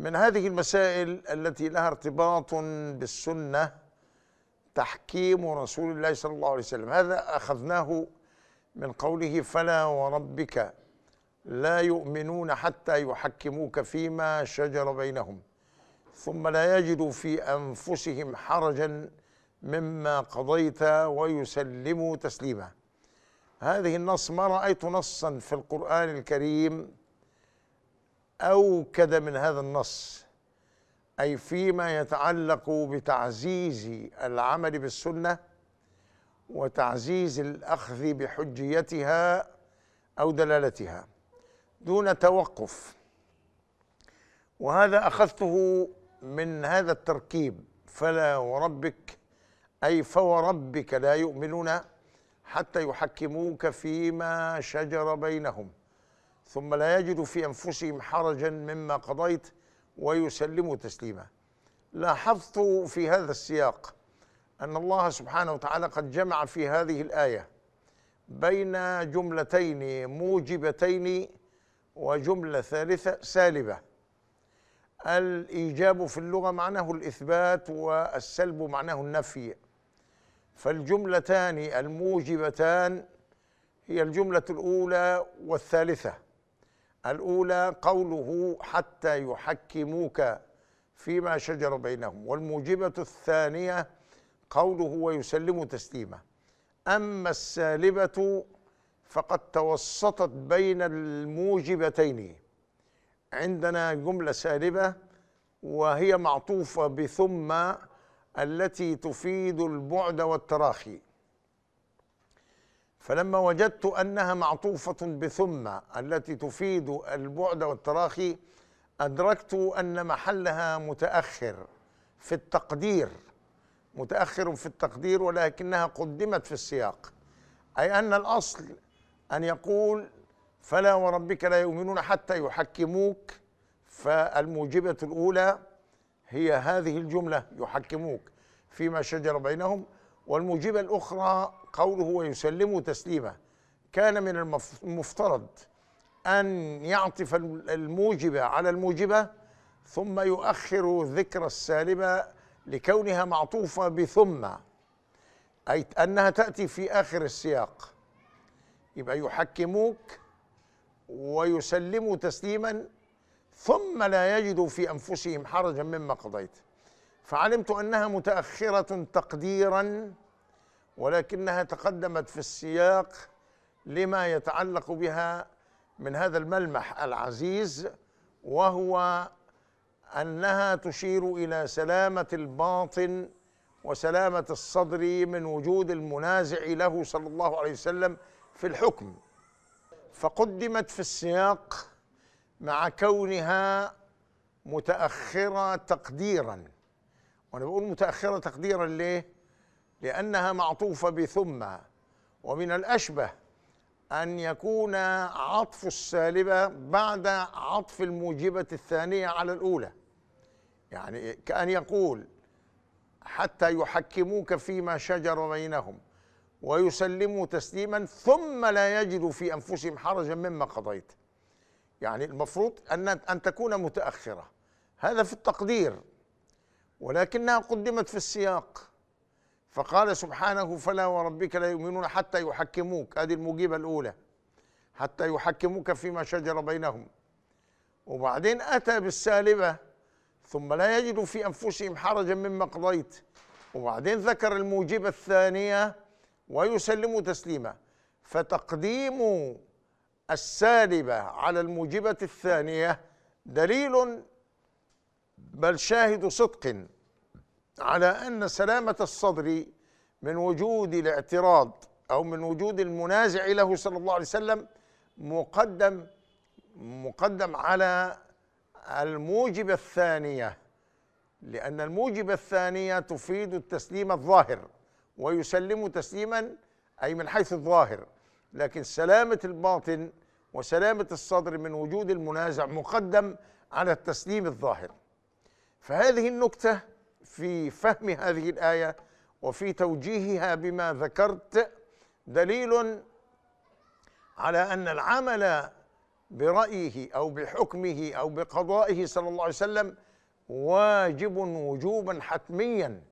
من هذه المسائل التي لها ارتباط بالسنة تحكيم رسول الله صلى الله عليه وسلم هذا أخذناه من قوله فلا وربك لا يؤمنون حتى يحكموك فيما شجر بينهم ثم لا يجدوا في أنفسهم حرجا مما قضيت ويسلموا تسليما هذه النص ما رأيت نصا في القرآن الكريم أوكد من هذا النص أي فيما يتعلق بتعزيز العمل بالسنة وتعزيز الأخذ بحجيتها أو دلالتها دون توقف وهذا أخذته من هذا التركيب فلا وربك أي فوربك لا يؤمنون حتى يحكموك فيما شجر بينهم ثم لا يجد في أنفسهم حرجا مما قضيت ويسلموا تسليما لاحظت في هذا السياق أن الله سبحانه وتعالى قد جمع في هذه الآية بين جملتين موجبتين وجملة ثالثة سالبة الإيجاب في اللغة معناه الإثبات والسلب معناه النفي فالجملتان الموجبتان هي الجملة الأولى والثالثة الأولى قوله حتى يحكموك فيما شجر بينهم والموجبة الثانية قوله ويسلم تسليما أما السالبة فقد توسطت بين الموجبتين عندنا جملة سالبة وهي معطوفة بثم التي تفيد البعد والتراخي فلما وجدت أنها معطوفة بثم التي تفيد البعد والتراخي أدركت أن محلها متأخر في التقدير متأخر في التقدير ولكنها قدمت في السياق أي أن الأصل أن يقول فلا وربك لا يؤمنون حتى يحكموك فالموجبة الأولى هي هذه الجملة يحكموك فيما شجر بينهم والموجبة الأخرى قوله ويسلم تسليما كان من المفترض أن يعطف الموجبة على الموجبة ثم يؤخر ذكر السالبة لكونها معطوفة بثم أي أنها تأتي في آخر السياق يبقى يحكموك ويسلموا تسليما ثم لا يجدوا في أنفسهم حرجا مما قضيت فعلمت انها متاخره تقديرا ولكنها تقدمت في السياق لما يتعلق بها من هذا الملمح العزيز وهو انها تشير الى سلامه الباطن وسلامه الصدر من وجود المنازع له صلى الله عليه وسلم في الحكم فقدمت في السياق مع كونها متاخره تقديرا وانا بقول متاخره تقديرا ليه لانها معطوفه بثم ومن الاشبه ان يكون عطف السالبه بعد عطف الموجبه الثانيه على الاولى يعني كان يقول حتى يحكموك فيما شجر بينهم ويسلموا تسليما ثم لا يجدوا في انفسهم حرجا مما قضيت يعني المفروض ان ان تكون متاخره هذا في التقدير ولكنها قدمت في السياق فقال سبحانه فلا وربك لا يؤمنون حتى يحكموك هذه الموجبة الأولى حتى يحكموك فيما شجر بينهم وبعدين أتى بالسالبة ثم لا يجدوا في أنفسهم حرجا مما قضيت وبعدين ذكر الموجبة الثانية ويسلموا تسليما فتقديم السالبة على الموجبة الثانية دليل بل شاهد صدق على ان سلامه الصدر من وجود الاعتراض او من وجود المنازع له صلى الله عليه وسلم مقدم مقدم على الموجبه الثانيه لان الموجبه الثانيه تفيد التسليم الظاهر ويسلم تسليما اي من حيث الظاهر لكن سلامه الباطن وسلامه الصدر من وجود المنازع مقدم على التسليم الظاهر فهذه النكتة في فهم هذه الآية وفي توجيهها بما ذكرت دليل على أن العمل برأيه أو بحكمه أو بقضائه صلى الله عليه وسلم واجب وجوبا حتميا